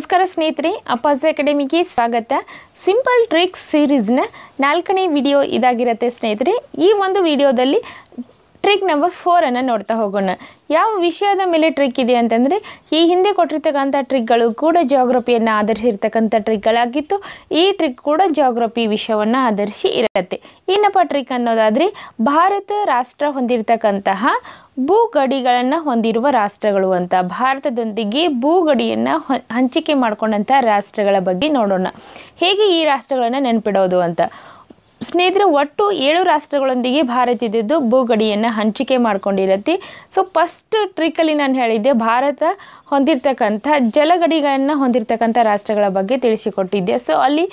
ನಮಸ್ಕಾರ ಸ್ನೇಹಿತರೆ ಅಪ್ಪಾಜಿ ಅಕಾಡೆಮಿಗೆ ಸ್ವಾಗತ ಸಿಂಪಲ್ ಟ್ರಿಕ್ಸ್ ಸೀರೀಸ್ನ ನಾಲ್ಕನೇ ವಿಡಿಯೋ ಇದಾಗಿರುತ್ತೆ ಸ್ನೇಹಿತರೆ ಈ ಒಂದು ವಿಡಿಯೋದಲ್ಲಿ ಟ್ರಿಕ್ ನಂಬರ್ ಫೋರನ್ನು ನೋಡ್ತಾ ಹೋಗೋಣ ಯಾವ ವಿಷಯದ ಮೇಲೆ ಟ್ರಿಕ್ ಇದೆ ಅಂತಂದ್ರೆ ಈ ಹಿಂದೆ ಕೊಟ್ಟಿರ್ತಕ್ಕಂಥ ಟ್ರಿಕ್ಗಳು ಕೂಡ ಜಾಗ್ರಫಿಯನ್ನು ಆಧರಿಸಿರ್ತಕ್ಕಂಥ ಟ್ರಿಕ್ಗಳಾಗಿತ್ತು ಈ ಟ್ರಿಕ್ ಕೂಡ ಜೋಗ್ರಫಿ ವಿಷಯವನ್ನು ಆಧರಿಸಿ ಇರುತ್ತೆ ಏನಪ್ಪ ಟ್ರಿಕ್ ಅನ್ನೋದಾದ್ರೆ ಭಾರತ ರಾಷ್ಟ್ರ ಹೊಂದಿರತಕ್ಕಂತಹ ಭೂಗಡಿಗಳನ್ನು ಹೊಂದಿರುವ ರಾಷ್ಟ್ರಗಳು ಅಂತ ಭಾರತದೊಂದಿಗೆ ಭೂಗಡಿಯನ್ನು ಹಂಚಿಕೆ ಮಾಡ್ಕೊಂಡಂಥ ರಾಷ್ಟ್ರಗಳ ಬಗ್ಗೆ ನೋಡೋಣ ಹೇಗೆ ಈ ರಾಷ್ಟ್ರಗಳನ್ನ ನೆನಪಿಡೋದು ಅಂತ ಸ್ನೇಹಿತರೆ ಒಟ್ಟು ಏಳು ರಾಷ್ಟ್ರಗಳೊಂದಿಗೆ ಭಾರತ ಇದ್ದಿದ್ದು ಭೂಗಡಿಯನ್ನು ಹಂಚಿಕೆ ಮಾಡ್ಕೊಂಡಿರತ್ತೆ ಸೊ ಫಸ್ಟ್ ಟ್ರಿಕಲ್ಲಿ ನಾನು ಹೇಳಿದ್ದೆ ಭಾರತ ಹೊಂದಿರತಕ್ಕಂಥ ಜಲಗಡಿಗಳನ್ನು ಹೊಂದಿರತಕ್ಕಂಥ ರಾಷ್ಟ್ರಗಳ ಬಗ್ಗೆ ತಿಳಿಸಿಕೊಟ್ಟಿದ್ದೆ ಸೊ ಅಲ್ಲಿ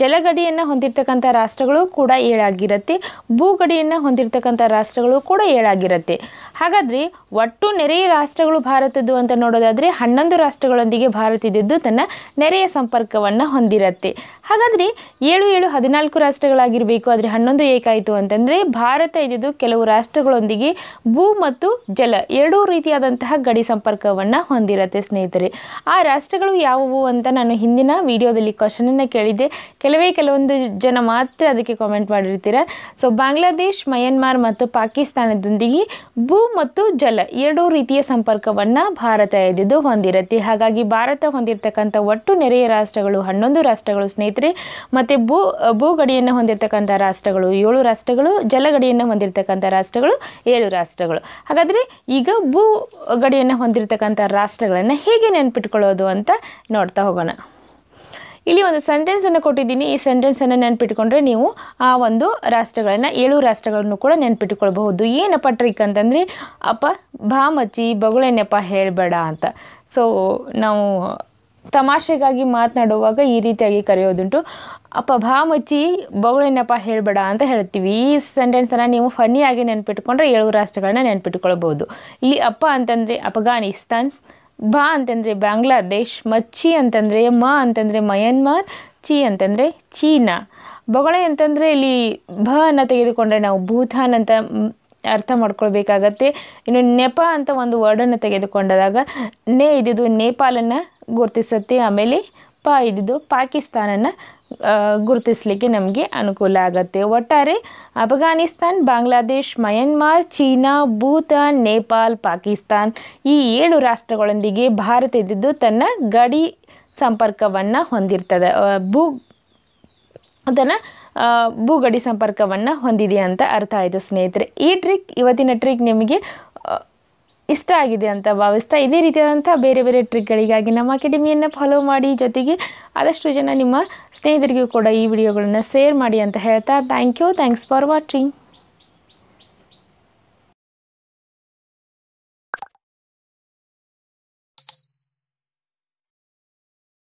ಜಲಗಡಿಯನ್ನು ಹೊಂದಿರತಕ್ಕಂಥ ರಾಷ್ಟ್ರಗಳು ಕೂಡ ಏಳಾಗಿರುತ್ತೆ ಭೂಗಡಿಯನ್ನು ಹೊಂದಿರತಕ್ಕಂಥ ರಾಷ್ಟ್ರಗಳು ಕೂಡ ಏಳಾಗಿರುತ್ತೆ ಹಾಗಾದರೆ ಒಟ್ಟು ನೆರೆಯ ರಾಷ್ಟ್ರಗಳು ಭಾರತದ್ದು ಅಂತ ನೋಡೋದಾದರೆ ಹನ್ನೊಂದು ರಾಷ್ಟ್ರಗಳೊಂದಿಗೆ ಭಾರತ ಇದ್ದಿದ್ದು ತನ್ನ ನೆರೆಯ ಸಂಪರ್ಕವನ್ನು ಹೊಂದಿರುತ್ತೆ ಹಾಗಾದರೆ ಏಳು ಏಳು ಹದಿನಾಲ್ಕು ರಾಷ್ಟ್ರಗಳಾಗಿರಬೇಕು ಆದರೆ ಹನ್ನೊಂದು ಏಕಾಯಿತು ಅಂತಂದರೆ ಭಾರತ ಇದ್ದಿದ್ದು ಕೆಲವು ರಾಷ್ಟ್ರಗಳೊಂದಿಗೆ ಭೂ ಮತ್ತು ಜಲ ಎರಡೂ ರೀತಿಯಾದಂತಹ ಗಡಿ ಸಂಪರ್ಕವನ್ನು ಹೊಂದಿರುತ್ತೆ ಸ್ನೇಹಿತರೆ ಆ ರಾಷ್ಟ್ರಗಳು ಯಾವುವು ಅಂತ ನಾನು ಹಿಂದಿನ ವಿಡಿಯೋದಲ್ಲಿ ಕ್ವಶನನ್ನು ಕೇಳಿದ್ದೆ ಕೆಲವೇ ಕೆಲವೊಂದು ಜನ ಮಾತ್ರ ಅದಕ್ಕೆ ಕಾಮೆಂಟ್ ಮಾಡಿರ್ತೀರ ಸೊ ಬಾಂಗ್ಲಾದೇಶ್ ಮಯನ್ಮಾರ್ ಮತ್ತು ಪಾಕಿಸ್ತಾನದೊಂದಿಗೆ ಭೂ ಮತ್ತು ಜಲ ಎರಡೂ ರೀತಿಯ ಸಂಪರ್ಕವನ್ನು ಭಾರತ ಎದ್ದು ಹೊಂದಿರುತ್ತೆ ಹಾಗಾಗಿ ಭಾರತ ಹೊಂದಿರತಕ್ಕಂಥ ಒಟ್ಟು ನೆರೆಯ ರಾಷ್ಟ್ರಗಳು ಹನ್ನೊಂದು ರಾಷ್ಟ್ರಗಳು ಸ್ನೇಹಿತರೆ ಮತ್ತು ಭೂ ಭೂಗಡಿಯನ್ನು ಹೊಂದಿರತಕ್ಕಂಥ ರಾಷ್ಟ್ರಗಳು ಏಳು ರಾಷ್ಟ್ರಗಳು ಗಡಿಯನ್ನು ಹೊಂದಿರತಕ್ಕಂಥ ರಾಷ್ಟ್ರಗಳು ಏಳು ರಾಷ್ಟ್ರಗಳು ಹಾಗಾದರೆ ಈಗ ಭೂ ಗಡಿಯನ್ನು ಹೊಂದಿರತಕ್ಕಂಥ ರಾಷ್ಟ್ರಗಳನ್ನು ಹೇಗೆ ನೆನ್ಪಿಟ್ಕೊಳ್ಳೋದು ಅಂತ ನೋಡ್ತಾ ಹೋಗೋಣ ಇಲ್ಲಿ ಒಂದು ಸೆಂಟೆನ್ಸನ್ನು ಕೊಟ್ಟಿದ್ದೀನಿ ಈ ಸೆಂಟೆನ್ಸನ್ನು ನೆನ್ಪಿಟ್ಕೊಂಡ್ರೆ ನೀವು ಆ ಒಂದು ರಾಷ್ಟ್ರಗಳನ್ನು ಏಳು ರಾಷ್ಟ್ರಗಳನ್ನು ಕೂಡ ನೆನಪಿಟ್ಟುಕೊಳ್ಬಹುದು ಏನಪ್ಪ ಟ್ರಿಕ್ ಅಂತಂದ್ರೆ ಅಪ್ಪ ಭಾಮಚ್ಚಿ ಬಗುಳೆನೆಪ್ಪ ಹೇಳಬೇಡ ಅಂತ ಸೊ ನಾವು ತಮಾಷೆಗಾಗಿ ಮಾತನಾಡುವಾಗ ಈ ರೀತಿಯಾಗಿ ಕರೆಯೋದುಂಟು ಅಪ್ಪ ಭಾಮಚ್ಚಿ ಮಚ್ಚಿ ಹೇಳಬೇಡ ಅಂತ ಹೇಳ್ತೀವಿ ಈ ಸೆಂಟೆನ್ಸನ್ನು ನೀವು ಫನ್ನಿಯಾಗಿ ನೆನ್ಪಿಟ್ಕೊಂಡ್ರೆ ಏಳು ರಾಷ್ಟ್ರಗಳನ್ನ ನೆನ್ಪಿಟ್ಕೊಳ್ಬೋದು ಇಲ್ಲಿ ಅಪ್ಪ ಅಂತಂದರೆ ಅಫ್ಘಾನಿಸ್ತಾನ್ ಬಾ ಅಂತಂದರೆ ಬಾಂಗ್ಲಾದೇಶ್ ಮಚ್ಚಿ ಅಂತಂದರೆ ಮ ಅಂತಂದರೆ ಮಯನ್ಮಾರ್ ಚಿ ಅಂತಂದರೆ ಚೀನಾ ಬೊಗಳೆ ಅಂತಂದರೆ ಇಲ್ಲಿ ಭ ಅನ್ನು ತೆಗೆದುಕೊಂಡ್ರೆ ನಾವು ಭೂತಾನ್ ಅಂತ ಅರ್ಥ ಮಾಡ್ಕೊಳ್ಬೇಕಾಗತ್ತೆ ಇನ್ನು ನೆಪ ಅಂತ ಒಂದು ವರ್ಡನ್ನು ತೆಗೆದುಕೊಂಡಾಗ ನೇ ಇದ್ದಿದ್ದು ನೇಪಾಲನ್ನು ಗುರುತಿಸುತ್ತೆ ಆಮೇಲೆ ಪ ಇದ್ದಿದ್ದು ಪಾಕಿಸ್ತಾನನ್ನು ಗುರುತಿಸಲಿಕ್ಕೆ ನಮಗೆ ಅನುಕೂಲ ಆಗುತ್ತೆ ಒಟ್ಟಾರೆ ಅಫ್ಘಾನಿಸ್ತಾನ್ ಬಾಂಗ್ಲಾದೇಶ್ ಮಯನ್ಮಾರ್ ಚೀನಾ ಭೂತಾನ್ ನೇಪಾಲ್ ಪಾಕಿಸ್ತಾನ್ ಈ ಏಳು ರಾಷ್ಟ್ರಗಳೊಂದಿಗೆ ಭಾರತ ಇದ್ದಿದ್ದು ತನ್ನ ಗಡಿ ಸಂಪರ್ಕವನ್ನು ಹೊಂದಿರ್ತದೆ ಭೂ ಅದನ್ನು ಭೂಗಡಿ ಸಂಪರ್ಕವನ್ನು ಹೊಂದಿದೆ ಅಂತ ಅರ್ಥ ಆಯಿತು ಸ್ನೇಹಿತರೆ ಈ ಟ್ರಿಕ್ ಇವತ್ತಿನ ಟ್ರಿಕ್ ನಿಮಗೆ ಇಷ್ಟ ಆಗಿದೆ ಅಂತ ಭಾವಿಸ್ತಾ ಇದೇ ರೀತಿಯಾದಂಥ ಬೇರೆ ಬೇರೆ ಟ್ರಿಕ್ಗಳಿಗಾಗಿ ನಮ್ಮ ಅಕಾಡೆಮಿಯನ್ನು ಫಾಲೋ ಮಾಡಿ ಜೊತೆಗೆ ಆದಷ್ಟು ಜನ ನಿಮ್ಮ ಸ್ನೇಹಿತರಿಗೂ ಕೂಡ ಈ ವಿಡಿಯೋಗಳನ್ನು ಶೇರ್ ಮಾಡಿ ಅಂತ ಹೇಳ್ತಾ thank you thanks for watching